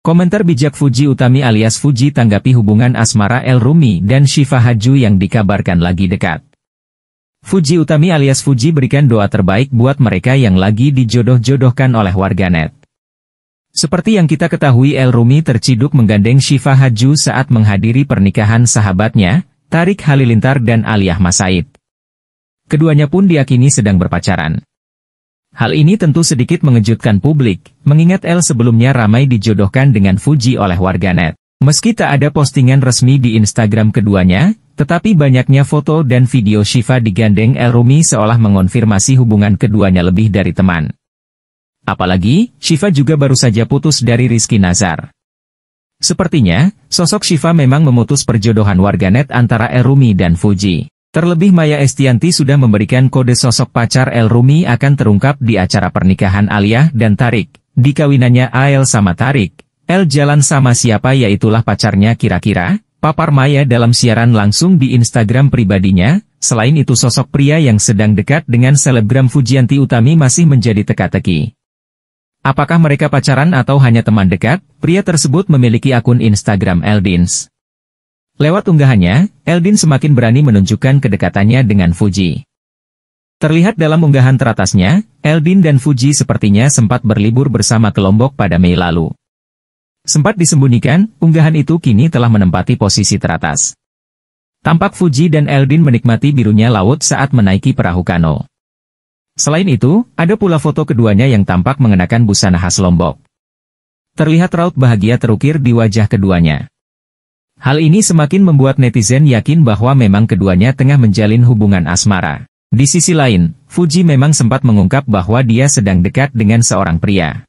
Komentar bijak Fuji Utami alias Fuji tanggapi hubungan asmara El Rumi dan Shiva Haju yang dikabarkan lagi dekat. Fuji Utami alias Fuji berikan doa terbaik buat mereka yang lagi dijodoh-jodohkan oleh warganet. Seperti yang kita ketahui El Rumi terciduk menggandeng Shiva Haju saat menghadiri pernikahan sahabatnya, Tarik Halilintar dan Aliyah Masaid. Keduanya pun diakini sedang berpacaran. Hal ini tentu sedikit mengejutkan publik, mengingat L sebelumnya ramai dijodohkan dengan Fuji oleh warganet. Meski tak ada postingan resmi di Instagram keduanya, tetapi banyaknya foto dan video Shiva digandeng El Rumi seolah mengonfirmasi hubungan keduanya lebih dari teman. Apalagi, Shiva juga baru saja putus dari Rizky Nazar. Sepertinya, sosok Shiva memang memutus perjodohan warganet antara El Rumi dan Fuji. Terlebih Maya Estianti sudah memberikan kode sosok pacar El Rumi akan terungkap di acara pernikahan Alia dan Tarik. Di kawinannya Ael sama Tarik, El jalan sama siapa yaitulah pacarnya kira-kira, papar Maya dalam siaran langsung di Instagram pribadinya, selain itu sosok pria yang sedang dekat dengan selebgram Fujianti Utami masih menjadi teka-teki. Apakah mereka pacaran atau hanya teman dekat? Pria tersebut memiliki akun Instagram Eldins. Lewat unggahannya, Eldin semakin berani menunjukkan kedekatannya dengan Fuji. Terlihat dalam unggahan teratasnya, Eldin dan Fuji sepertinya sempat berlibur bersama Kelompok pada Mei lalu. Sempat disembunyikan, unggahan itu kini telah menempati posisi teratas. Tampak Fuji dan Eldin menikmati birunya laut saat menaiki perahu kano. Selain itu, ada pula foto keduanya yang tampak mengenakan busana khas Lombok. Terlihat raut bahagia terukir di wajah keduanya. Hal ini semakin membuat netizen yakin bahwa memang keduanya tengah menjalin hubungan asmara. Di sisi lain, Fuji memang sempat mengungkap bahwa dia sedang dekat dengan seorang pria.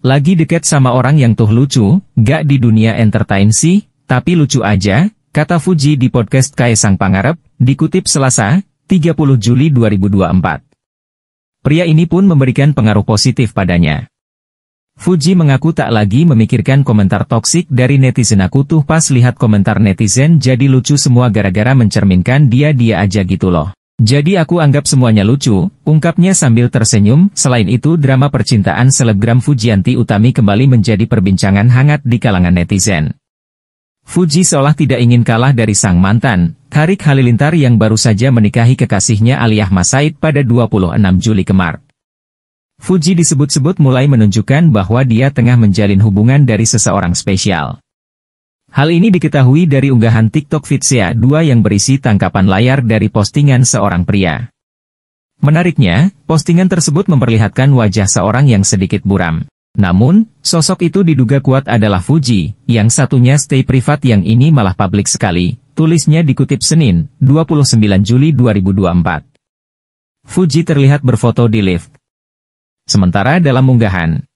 Lagi dekat sama orang yang tuh lucu, gak di dunia entertain sih, tapi lucu aja, kata Fuji di podcast Kaisang Pangarep, dikutip Selasa, 30 Juli 2024. Pria ini pun memberikan pengaruh positif padanya. Fuji mengaku tak lagi memikirkan komentar toksik dari netizen aku tuh pas lihat komentar netizen jadi lucu semua gara-gara mencerminkan dia-dia aja gitu loh. Jadi aku anggap semuanya lucu, ungkapnya sambil tersenyum, selain itu drama percintaan selebgram Fujianti Utami kembali menjadi perbincangan hangat di kalangan netizen. Fuji seolah tidak ingin kalah dari sang mantan, Tarik Halilintar yang baru saja menikahi kekasihnya Aliyah Masaid pada 26 Juli kemarin. Fuji disebut-sebut mulai menunjukkan bahwa dia tengah menjalin hubungan dari seseorang spesial. Hal ini diketahui dari unggahan TikTok Fitzia 2 yang berisi tangkapan layar dari postingan seorang pria. Menariknya, postingan tersebut memperlihatkan wajah seorang yang sedikit buram. Namun, sosok itu diduga kuat adalah Fuji, yang satunya stay privat yang ini malah publik sekali, tulisnya dikutip Senin, 29 Juli 2024. Fuji terlihat berfoto di lift, Sementara dalam unggahan,